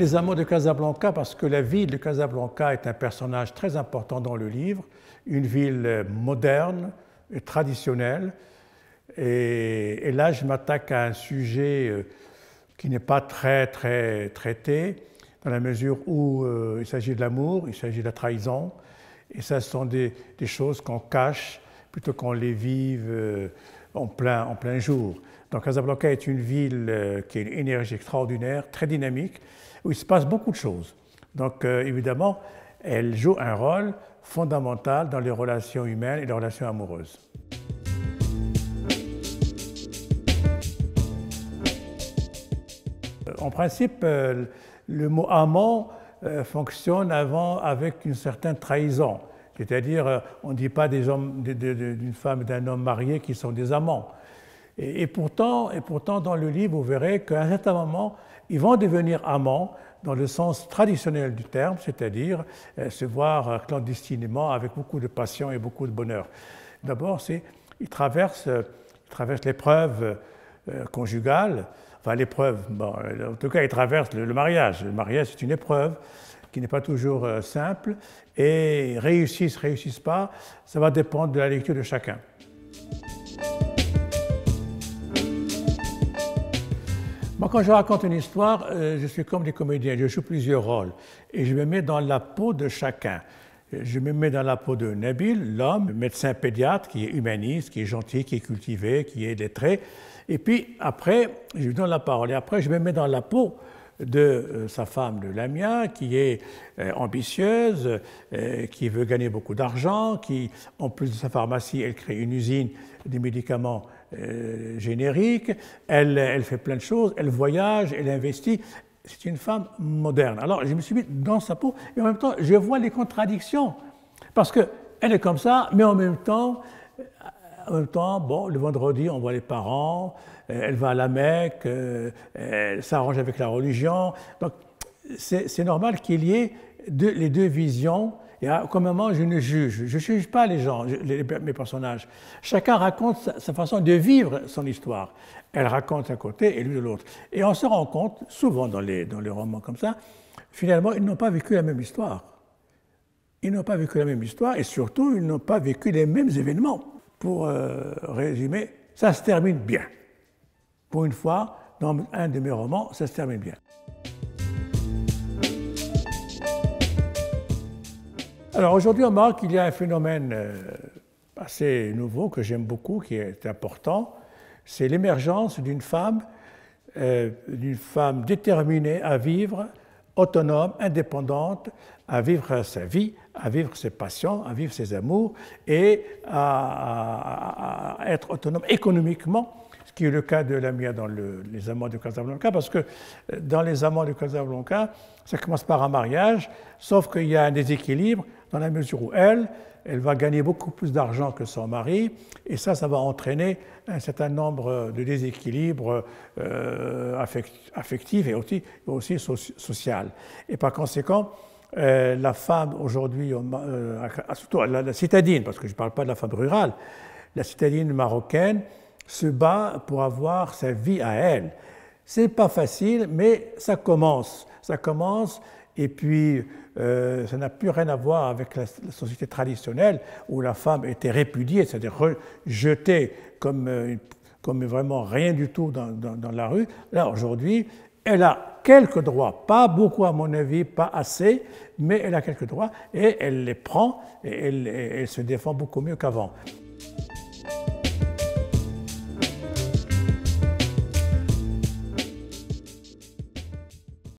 les amours de Casablanca parce que la ville de Casablanca est un personnage très important dans le livre, une ville euh, moderne, euh, et traditionnelle. Et, là, je m'attaque à un sujet euh, qui n'est pas très, très traité, dans la mesure où il s'agit de l'amour, il s'agit de la trahison, et ça, ce sont des, choses qu'on cache plutôt qu'on les vive en plein, en plein jour. Donc Casablanca est une ville euh, qui a une énergie extraordinaire, très dynamique, où il se passe beaucoup de choses. Donc euh, évidemment, elle joue un rôle fondamental dans les relations humaines et les relations amoureuses. Euh, en principe, le mot amant fonctionne avant avec une certaine trahison. C'est-à-dire, euh, on ne dit pas des hommes, d'une femme et d'un homme mariés qui sont des amants. Et, pourtant, et pourtant, dans le livre, vous verrez qu'à un certain moment, ils vont devenir amants dans le sens traditionnel du terme, c'est-à-dire euh, se voir euh, clandestinement avec beaucoup de passion et beaucoup de bonheur. D'abord, ils traversent, l'épreuve conjugale, enfin l'épreuve, en tout cas, ils traversent le mariage. Le mariage, c'est une épreuve qui n'est pas toujours euh, simple. Et réussissent, réussissent pas, ça va dépendre de la lecture de chacun. Moi, quand je raconte une histoire, euh, je suis comme des comédiens, je joue plusieurs rôles et je me mets dans la peau de chacun. Je me mets dans la peau de Nabil, l'homme, médecin pédiatre, qui est humaniste, qui est gentil, qui est cultivé, qui est lettré. Et puis après, je lui donne la parole. Et après, je me mets dans la peau de euh, sa femme de Lamia, qui est euh, ambitieuse, euh, qui veut gagner beaucoup d'argent, qui, en plus de sa pharmacie, elle crée une usine des médicaments génériques, elle, elle fait plein de choses, elle voyage, elle investit. C'est une femme moderne. Alors je me suis mis dans sa peau et en même temps je vois les contradictions. Parce qu'elle est comme ça, mais en même temps en même temps, bon, le vendredi, on voit les parents, euh, elle va à la Mecque, euh, elle s'arrange avec la religion. Donc, c'est normal qu'il y ait les deux visions. Et à aucun moment, je ne juge. Je ne juge pas les gens, mes personnages. Chacun raconte sa, façon de vivre son histoire. Elle raconte d'un côté et lui de l'autre. Et on se rend compte, souvent dans dans les romans comme ça, finalement, ils n'ont pas vécu la même histoire. Ils n'ont pas vécu la même histoire et surtout, ils n'ont pas vécu les mêmes événements pour euh, résumer, ça se termine bien. Pour une fois, dans un de mes romans, ça se termine bien. Alors aujourd'hui, on remarque qu'il y a un phénomène euh, assez nouveau que j'aime beaucoup, qui est important, c'est l'émergence d'une femme, euh, d'une femme déterminée à vivre, autonome, indépendante, à vivre sa vie, à vivre ses passions, à vivre ses amours et à, être autonome économiquement, ce qui est le cas de Lamia dans les amants de Casablanca, parce que euh, dans les amants de Casablanca, ça commence par un mariage, sauf qu'il y a un déséquilibre dans la mesure où elle, elle va gagner beaucoup plus d'argent que son mari, et ça, ça va entraîner un certain nombre de déséquilibres euh, affectifs et aussi, aussi social. Et par conséquent, euh, la femme aujourd'hui, euh, ah, surtout la, citadine, parce que je ne parle pas de la femme rurale, la citadine marocaine se bat pour avoir sa vie à elle. C'est pas facile, mais ça commence. Ça commence, et puis euh, ça n'a plus rien à voir avec la, société traditionnelle où la femme était répudiée, c'est-à-dire jetée comme, comme vraiment rien du tout dans la rue. Là, aujourd'hui, elle a quelques droits, pas beaucoup à mon avis, pas assez, mais elle a quelques droits et elle les prend et elle, se défend beaucoup mieux qu'avant.